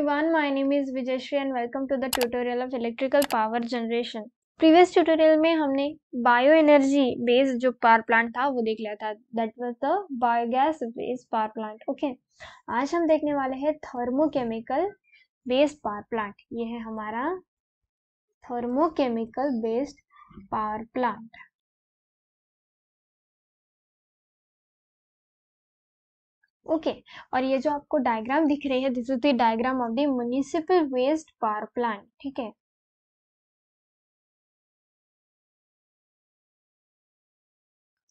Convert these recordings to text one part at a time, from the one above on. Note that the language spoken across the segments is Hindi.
everyone, my name is Vijayashri and welcome to the tutorial of electrical power generation. Previous tutorial में हमने बायो एनर्जी बेस्ड जो पावर प्लांट था वो देख लिया था that was the biogas based power plant okay आज हम देखने वाले हैं थर्मोकेमिकल बेस्ड पावर प्लांट ये है हमारा thermochemical based power plant okay okay. और ये जो आपको डायग्राम दिख रही है this is the diagram of the municipal waste power plant ठीक है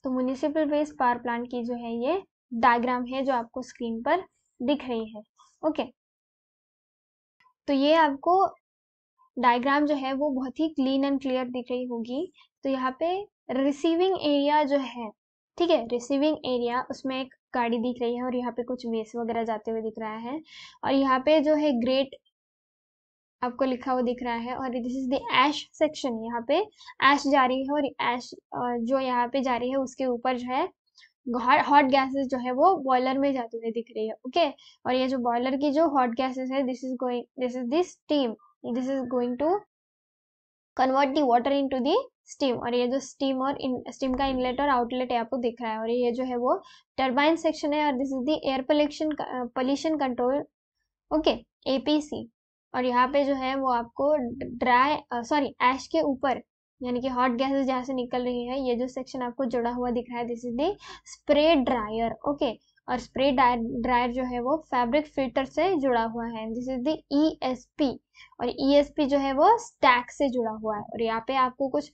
तो म्यूनिसिपल वेस्ट पावर प्लांट की जो है ये डायग्राम है जो आपको स्क्रीन पर दिख रही है ओके okay. तो ये आपको डायग्राम जो है वो बहुत ही क्लीन एंड क्लियर दिख रही होगी तो यहाँ पे रिसीविंग एरिया जो है ठीक है रिसीविंग एरिया उसमें एक गाड़ी दिख रही है और यहाँ पे कुछ मेस वगैरह जाते हुए दिख रहा है और यहाँ पे जो है ग्रेट आपको लिखा हुआ दिख रहा है और this is the ash section यहाँ पे एश जा रही है और एश जो यहाँ पे जा रही है उसके ऊपर जो है हॉट गैसेस जो है वो बॉयलर में जाते हुए दिख रही है ओके और ये जो बॉयलर की जो हॉट गैसेस है this is going this is this steam this is going to convert the water into the steam और ये जो स्टीम और स्टीम का इनलेट और आउटलेट आपको दिख रहा है और ये जो है वो टर्बाइन सेक्शन है और this is the air pollution pollution control okay APC और यहाँ पे जो है वो आपको ड्राई सॉरी एश के ऊपर यानी कि हॉट गैसेस जहाँ से निकल रही है ये जो सेक्शन आपको जुड़ा हुआ दिख रहा है this is the spray dryer okay और स्प्रे ड्रायर जो है वो फैब्रिक फिल्टर से जुड़ा हुआ है this is the E P और ई एस पी जो है वो स्टैक से जुड़ा हुआ है और यहाँ पे आपको कुछ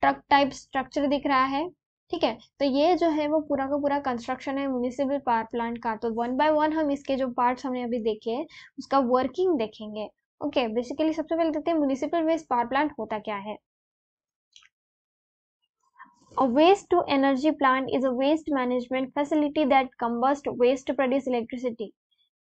ट्रक टाइप स्ट्रक्चर दिख रहा है ठीक है तो ये जो है वो पूरा का पूरा कंस्ट्रक्शन है म्यूनिसिपल पावर प्लांट का तो वन बाय वन हम इसके जो पार्ट्स हमने अभी देखे उसका वर्किंग देखेंगे ओके बेसिकली सबसे पहले देखते हैं म्यूनिसिपल वेस्ट पावर प्लांट होता क्या है A waste to energy plant is a waste management facility that combusts waste to produce electricity.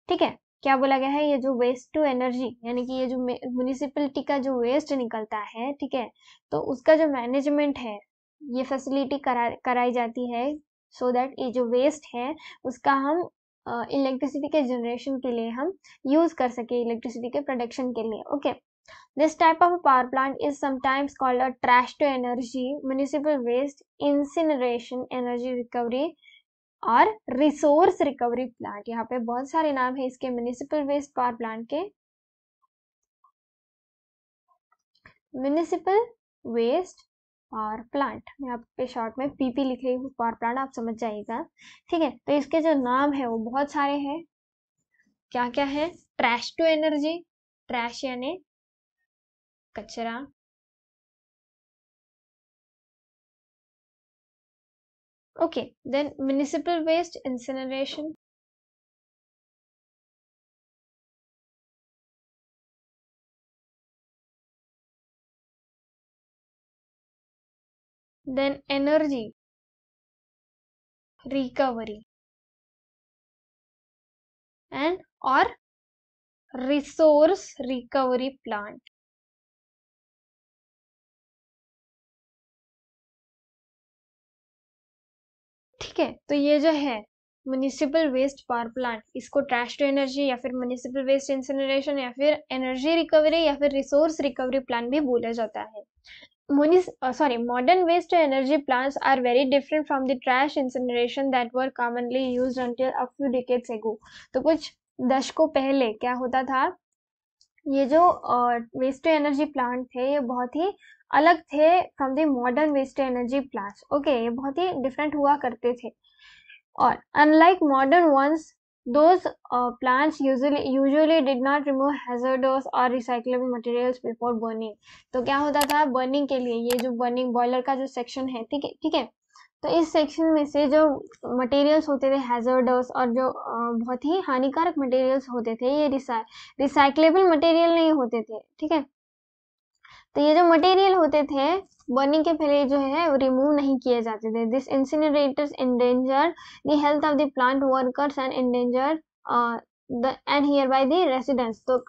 ठीक है क्या बोला गया है ये जो वेस्ट टू एनर्जी यानी कि ये जो म्यूनिसिपलिटी का जो वेस्ट निकलता है ठीक है तो उसका जो मैनेजमेंट है ये फैसिलिटी करा कराई जाती है सो so दैट ये जो वेस्ट है उसका हम इलेक्ट्रिसिटी के जनरेशन के लिए हम यूज कर सके इलेक्ट्रिसिटी के प्रोडक्शन के लिए okay this type of power plant is sometimes called a trash to energy municipal waste incineration energy recovery और रिसोर्स रिकवरी प्लांट यहाँ पे बहुत सारे नाम है इसके म्यूनिसिपल वेस्ट पावर प्लांट के म्यूनिसिपल वेस्ट पावर प्लांट मैं आप पे शॉर्ट में पीपी लिख रही हूँ पावर प्लांट आप समझ जाइएगा ठीक है तो इसके जो नाम है वो बहुत सारे हैं क्या क्या है ट्रैश टू एनर्जी ट्रैश यानी कचरा Okay, then municipal waste incineration. Then energy recovery and or resource recovery plant. ठीक है तो ये जो है म्यूनिसिपल वेस्ट पावर प्लांट इसको ट्रैश टू एनर्जी या फिर म्यूनिसिपल वेस्ट इंसिनरेशन या फिर एनर्जी रिकवरी या फिर रिसोर्स रिकवरी प्लान भी बोला जाता है sorry modern waste to energy plants are very different from the trash incineration that were commonly used until a few decades ago तो कुछ दशकों पहले क्या होता था ये जो वेस्ट टू एनर्जी प्लांट थे ये बहुत ही अलग थे from the modern waste energy plants okay ये बहुत ही डिफरेंट हुआ करते थे और unlike modern ones those plants plants usually usually did not remove hazardous or recyclable materials तो क्या होता था बर्निंग के लिए ये जो बर्निंग बॉयलर का जो सेक्शन है ठीक है ठीक है तो इस सेक्शन में से जो मटेरियल्स होते थे हैजर्डस और जो uh, बहुत ही हानिकारक मटेरियल्स होते थे ये रिसाइकलेबल मटेरियल नहीं होते थे ठीक है तो ये जो मटेरियल होते थे बर्निंग के पहले जो है वो रिमूव नहीं किए जाते थे this incinerators endanger the health of the plant workers and endanger the and here by the residence तो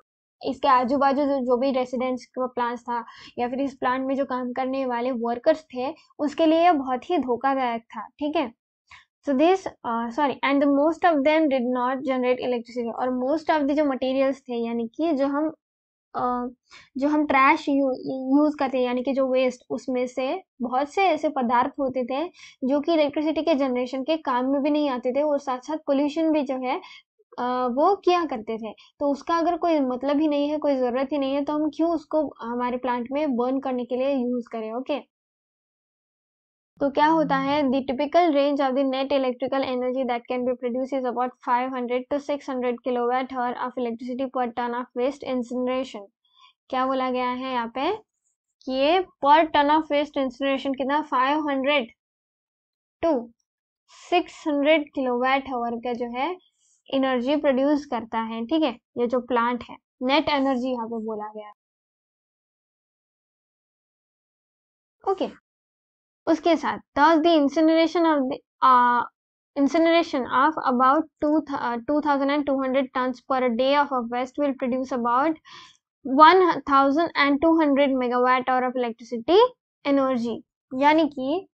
इसके आजू बाजू जो जो भी रेसिडेंस का प्लांट था या फिर इस प्लांट में जो काम करने वाले वर्कर्स थे उसके लिए यह बहुत ही धोखादायक था ठीक है so this sorry and the most of them did not generate electricity और मोस्ट ऑफ द जो मटेरियल्स थे यानी कि जो हम जो हम ट्रैश यू, यूज़ करते हैं यानी कि जो वेस्ट उसमें से बहुत से ऐसे पदार्थ होते थे जो कि इलेक्ट्रिसिटी के जनरेशन के काम में भी नहीं आते थे और साथ साथ पोल्यूशन भी जो है वो किया करते थे तो उसका अगर कोई मतलब ही नहीं है कोई ज़रूरत ही नहीं है तो हम क्यों उसको हमारे प्लांट में बर्न करने के लिए यूज़ करें ओके तो क्या होता है the typical range of the net electrical energy that can be produce is about 500 to 600 kilowatt hour of electricity per ton of waste incineration क्या बोला गया है यहाँ पे कि ये पर टन ऑफ वेस्ट इंसिनरेशन कितना 500 टू 600 किलोवाट हवर का जो है एनर्जी प्रोड्यूस करता है ठीक है ये जो प्लांट है नेट एनर्जी यहाँ पे बोला गया ओके okay. उसके साथ thus of the incineration of about two two thousand and two hundred ton per day of a waste will produce about one thousand and two hundred megawatt hour of electricity energy यानी कि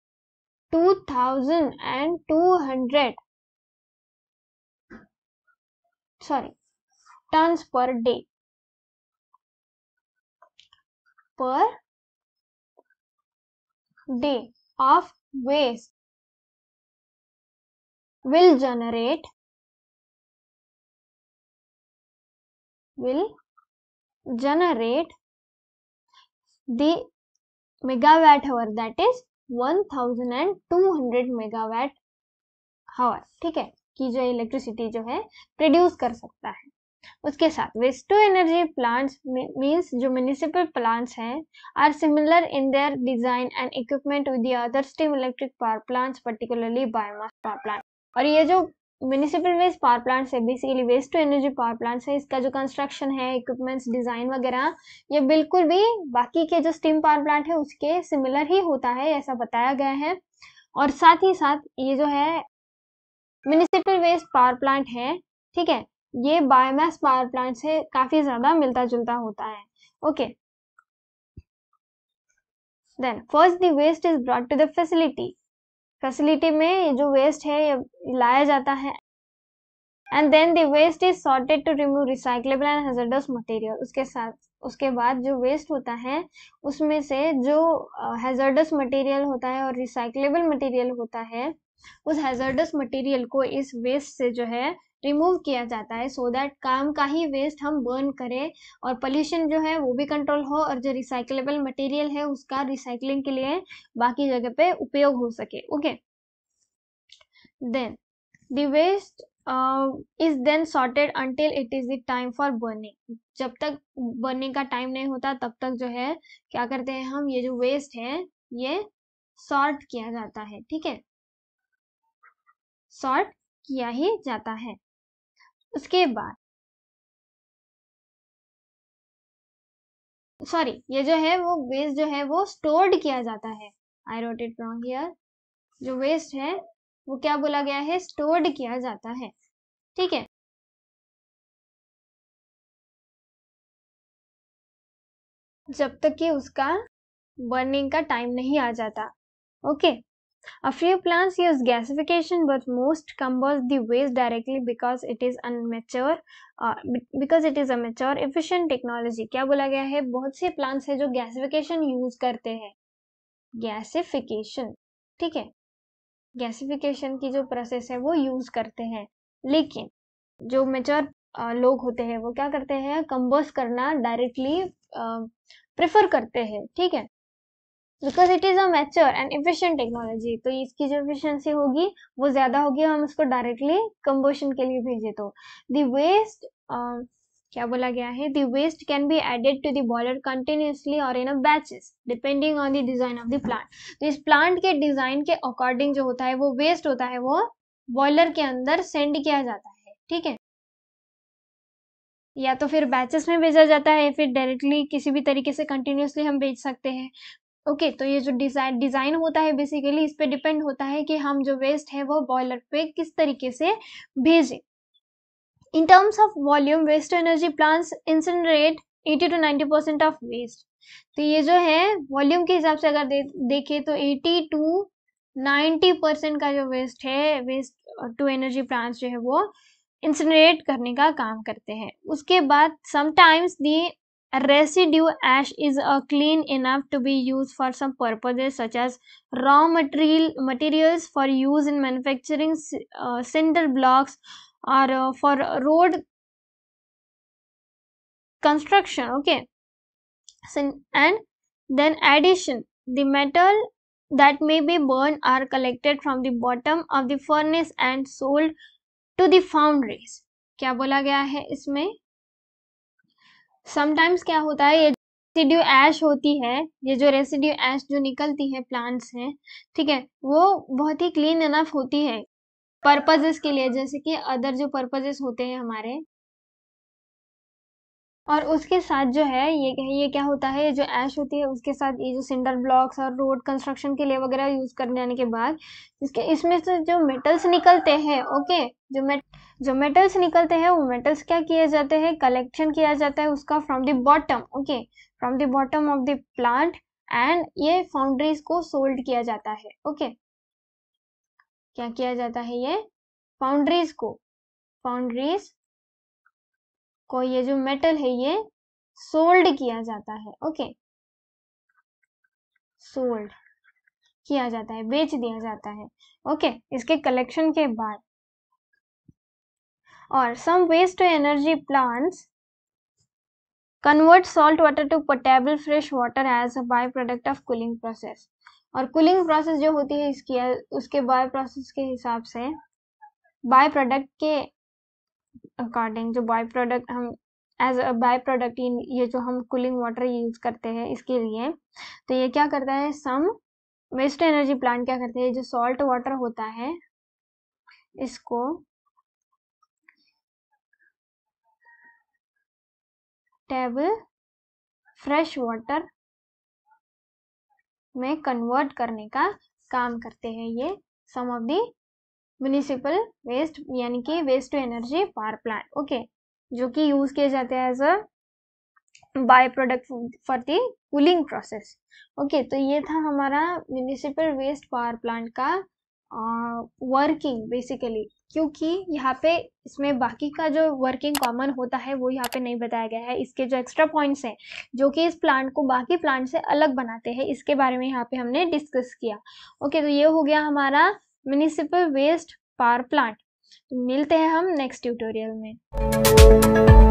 two thousand and two hundred sorry tons per day per day of waste will generate will generate the megawatt hour that is 1200 megawatt hour ठीक है कि जो इलेक्ट्रिसिटी जो है प्रोड्यूस कर सकता है उसके साथ waste to energy plants means जो म्यूनिसिपल प्लांट्स हैं are similar in their design and equipment with the other steam electric power plants particularly biomass power plant और ये जो म्यूनिसिपल वेस्ट पावर प्लांट्स है basically waste to energy power plants है इसका जो कंस्ट्रक्शन है इक्विपमेंट्स डिज़ाइन वगैरह ये बिल्कुल भी बाकी के जो स्टीम पावर प्लांट है उसके सिमिलर ही होता है ऐसा बताया गया है और साथ ही साथ ये जो है म्यूनिसिपल वेस्ट पावर प्लांट है ठीक है ये बायोमास पावर प्लांट से काफी ज्यादा मिलता जुलता होता है okay then first waste is brought to the facility facility में जो वेस्ट है ये लाया जाता है and then the waste is sorted to remove recyclable and hazardous material उसके साथ उसके बाद जो वेस्ट होता है उसमें से जो हेजर्डस uh, मटेरियल होता है और रिसाइकलेबल मटेरियल होता है उस हेजर्डस मटेरियल को इस वेस्ट से जो है रिमूव किया जाता है सो so दैट काम का ही वेस्ट हम बर्न करें और पोल्यूशन जो है वो भी कंट्रोल हो और जो रिसाइकलेबल मटेरियल है उसका रिसाइकलिंग के लिए बाकी जगह पे उपयोग हो सके okay then the waste is then sorted until it is the time for burning जब तक बर्निंग का टाइम नहीं होता तब तक जो है क्या करते हैं हम ये जो वेस्ट है ये सॉर्ट किया जाता है ठीक है सॉर्ट किया ही जाता है उसके बाद सॉरी ये जो है वो वेस्ट जो है वो स्टोर्ड किया जाता है I wrote it wrong here जो वेस्ट है वो क्या बोला गया है स्टोर्ड किया जाता है ठीक है जब तक कि उसका बर्निंग का टाइम नहीं आ जाता okay okay. A few plants use gasification, but most combust the waste directly because it is immature. Because it is a mature efficient technology क्या बोला गया है बहुत से प्लांट्स है जो गैसिफिकेशन यूज करते हैं गैसिफिकेशन ठीक है गैसिफिकेशन की जो प्रोसेस है वो यूज करते हैं लेकिन जो मेच्योर uh, लोग होते हैं वो क्या करते हैं कंबोस्ट करना डायरेक्टली प्रेफर uh, करते हैं ठीक है because it is a mature and efficient technology तो इसकी जो इफिशियंसी होगी वो ज़्यादा होगी हम उसको डायरेक्टली कम्बोशन के लिए भेजे तो दी वेस्ट क्या बोला गया है the waste can be added to the boiler continuously और in a batches depending on the design of the plant तो इस प्लांट के डिज़ाइन के अकॉर्डिंग जो होता है वो वेस्ट होता है वो बॉयलर के अंदर सेंड किया जाता है ठीक है या तो फिर बैचेस में भेजा जाता है फिर डायरेक्टली किसी भी तरीके से कंटिन्यूसली हम भेज सकते हैं ओके तो ये जो डिजाइन डिज़ाइन होता है बेसिकली इस पर डिपेंड होता है कि हम जो वेस्ट है वो बॉयलर पे किस तरीके से भेजें in terms of volume waste energy plants incinerate 80 to 90 percent of waste तो ये जो है वॉल्यूम के हिसाब से अगर दे, देखें तो 80 टू 90 परसेंट का जो वेस्ट है वेस्ट टू एनर्जी प्लांट्स जो है वो इंसिनरेट करने का काम करते हैं उसके बाद sometimes the residue ash is uh, clean enough to be used for some purposes such as raw material materials for use in manufacturing uh, cinder blocks or uh, for road construction okay so, and then addition the metal that may be burned are collected from the bottom of the furnace and sold to the foundries क्या बोला गया है इसमें समटाइम्स क्या होता है ये रेसिड्यू ऐश होती है ये जो रेसिड्यू ऐश जो निकलती है प्लांट्स हैं ठीक है वो बहुत ही क्लीन इनफ होती है पर्पजेस के लिए जैसे कि अदर जो पर्पजेस होते हैं हमारे और उसके साथ जो है ये ये क्या होता है जो ऐश होती है उसके साथ ये जो सिंडर ब्लॉक्स और रोड कंस्ट्रक्शन के लिए वगैरह यूज़ करने आने के बाद इसके इसमें से जो मेटल्स निकलते हैं ओके जो मेट जो मेटल्स निकलते हैं वो मेटल्स क्या किए जाते हैं कलेक्शन किया जाता है उसका from the bottom okay from the bottom of the plant and ये फाउंड्रीज को सोल्ड किया जाता है ओके okay. क्या किया जाता है ये फाउंड्रीज को फाउंड्रीज को ये जो मेटल है ये सोल्ड किया जाता है ओके सोल्ड किया जाता है बेच दिया जाता है ओके इसके कलेक्शन के बाद और some waste to energy plants salt water to potable fresh water as a by product of cooling process और कूलिंग प्रोसेस जो होती है इसकी उसके बाय प्रोसेस के हिसाब से बाय प्रोडक्ट के अकॉर्डिंग जो बाय प्रोडक्ट हम as a by product in ये जो हम कूलिंग वाटर यूज करते हैं इसके लिए तो ये क्या करता है सम वेस्ट एनर्जी प्लांट क्या करते हैं जो सॉल्ट वाटर होता है इसको टैब फ्रेश वाटर में कन्वर्ट करने का काम करते हैं ये some of the municipal waste यानी कि waste to energy power plant okay जो कि यूज किए जाते हैं as a by product for the cooling process okay तो ये था हमारा म्यूनिसिपल वेस्ट पावर प्लांट का वर्किंग बेसिकली क्योंकि यहाँ पे इसमें बाकी का जो वर्किंग कॉमन होता है वो यहाँ पे नहीं बताया गया है इसके जो एक्स्ट्रा पॉइंट्स हैं जो कि इस प्लांट को बाकी प्लांट से अलग बनाते हैं इसके बारे में यहाँ पे हमने डिस्कस किया ओके तो ये हो गया हमारा म्यूनिसिपल वेस्ट पावर प्लांट मिलते हैं हम नेक्स्ट ट्यूटोरियल में